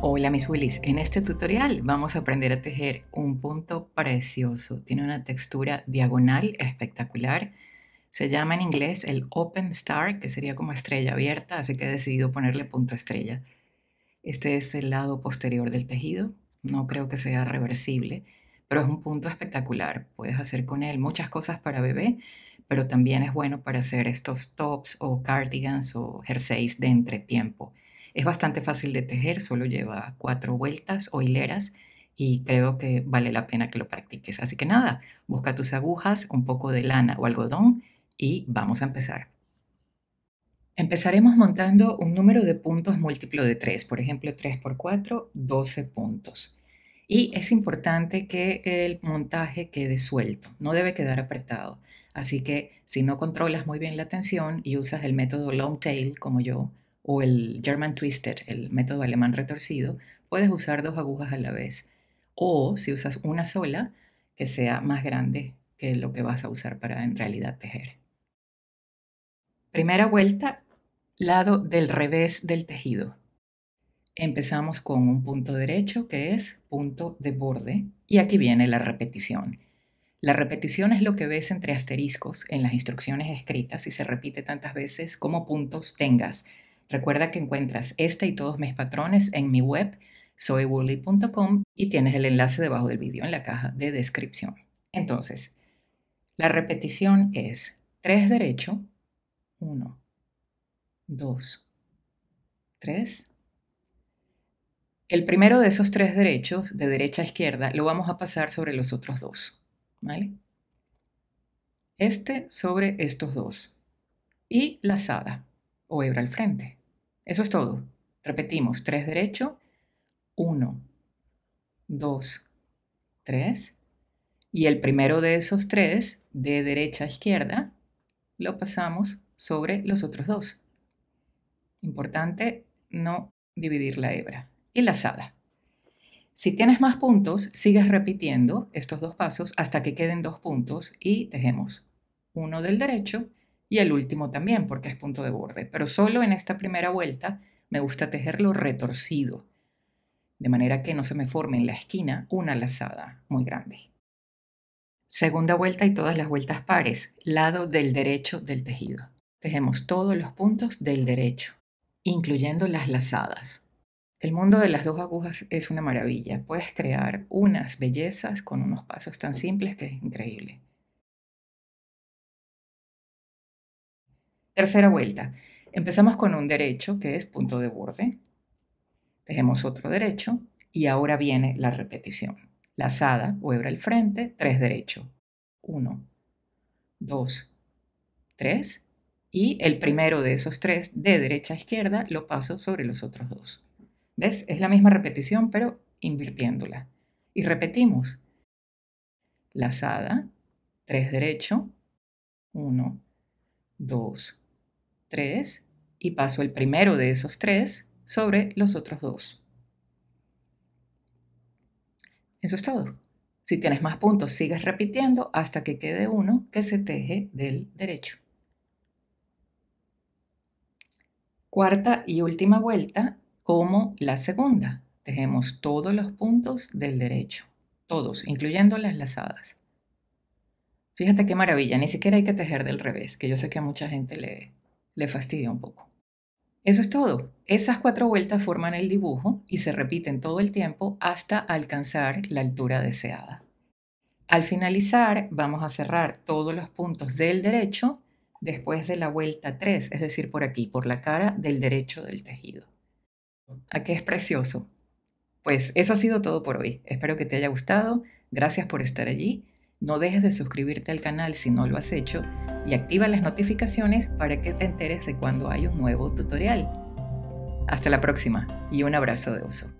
Hola mis Willis, en este tutorial vamos a aprender a tejer un punto precioso. Tiene una textura diagonal espectacular. Se llama en inglés el Open Star, que sería como estrella abierta, así que he decidido ponerle punto estrella. Este es el lado posterior del tejido, no creo que sea reversible, pero es un punto espectacular. Puedes hacer con él muchas cosas para bebé, pero también es bueno para hacer estos tops o cardigans o jerseys de entretiempo. Es bastante fácil de tejer, solo lleva cuatro vueltas o hileras y creo que vale la pena que lo practiques. Así que nada, busca tus agujas, un poco de lana o algodón y vamos a empezar. Empezaremos montando un número de puntos múltiplo de 3, por ejemplo 3 por 4, 12 puntos. Y es importante que el montaje quede suelto, no debe quedar apretado. Así que si no controlas muy bien la tensión y usas el método long tail como yo, o el German Twisted, el método alemán retorcido, puedes usar dos agujas a la vez. O si usas una sola, que sea más grande que lo que vas a usar para en realidad tejer. Primera vuelta, lado del revés del tejido. Empezamos con un punto derecho que es punto de borde y aquí viene la repetición. La repetición es lo que ves entre asteriscos en las instrucciones escritas y se repite tantas veces como puntos tengas Recuerda que encuentras este y todos mis patrones en mi web soywooly.com y tienes el enlace debajo del vídeo en la caja de descripción. Entonces, la repetición es 3 derecho, 1, 2, 3. El primero de esos tres derechos, de derecha a izquierda, lo vamos a pasar sobre los otros dos. Este sobre estos dos. Y lazada o hebra al frente. Eso es todo. Repetimos, tres derecho, 1, 2, 3. Y el primero de esos tres, de derecha a izquierda, lo pasamos sobre los otros dos. Importante no dividir la hebra. Y Si tienes más puntos, sigues repitiendo estos dos pasos hasta que queden dos puntos y tejemos uno del derecho y el último también porque es punto de borde. Pero solo en esta primera vuelta me gusta tejerlo retorcido, de manera que no se me forme en la esquina una lazada muy grande. Segunda vuelta y todas las vueltas pares, lado del derecho del tejido. Tejemos todos los puntos del derecho, incluyendo las lazadas. El mundo de las dos agujas es una maravilla. Puedes crear unas bellezas con unos pasos tan simples que es increíble. Tercera vuelta. Empezamos con un derecho que es punto de borde. Dejemos otro derecho y ahora viene la repetición. Lazada, hebra al frente, tres derecho Uno, dos, tres. Y el primero de esos tres, de derecha a izquierda, lo paso sobre los otros dos. ¿Ves? Es la misma repetición, pero invirtiéndola. Y repetimos. Lazada, tres derecho, uno, dos, 3 y paso el primero de esos 3 sobre los otros dos. Eso es todo. Si tienes más puntos, sigues repitiendo hasta que quede uno que se teje del derecho. Cuarta y última vuelta, como la segunda. Tejemos todos los puntos del derecho, todos, incluyendo las lazadas. Fíjate qué maravilla, ni siquiera hay que tejer del revés, que yo sé que a mucha gente le, le fastidia un poco. Eso es todo. Esas cuatro vueltas forman el dibujo y se repiten todo el tiempo hasta alcanzar la altura deseada. Al finalizar, vamos a cerrar todos los puntos del derecho después de la vuelta 3, es decir, por aquí, por la cara del derecho del tejido. ¿A qué es precioso? Pues eso ha sido todo por hoy. Espero que te haya gustado. Gracias por estar allí. No dejes de suscribirte al canal si no lo has hecho y activa las notificaciones para que te enteres de cuando hay un nuevo tutorial. Hasta la próxima y un abrazo de uso.